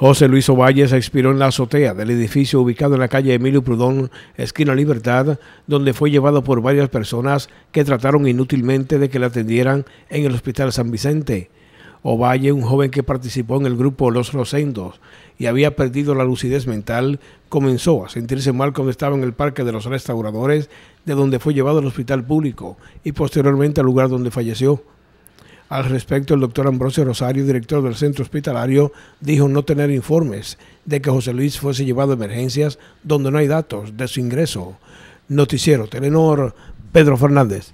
José Luis se expiró en la azotea del edificio ubicado en la calle Emilio Prudón, esquina Libertad, donde fue llevado por varias personas que trataron inútilmente de que le atendieran en el Hospital San Vicente. Ovalle, un joven que participó en el grupo Los Rosendos y había perdido la lucidez mental, comenzó a sentirse mal cuando estaba en el Parque de los Restauradores, de donde fue llevado al hospital público y posteriormente al lugar donde falleció. Al respecto, el doctor Ambrosio Rosario, director del centro hospitalario, dijo no tener informes de que José Luis fuese llevado a emergencias donde no hay datos de su ingreso. Noticiero Telenor, Pedro Fernández.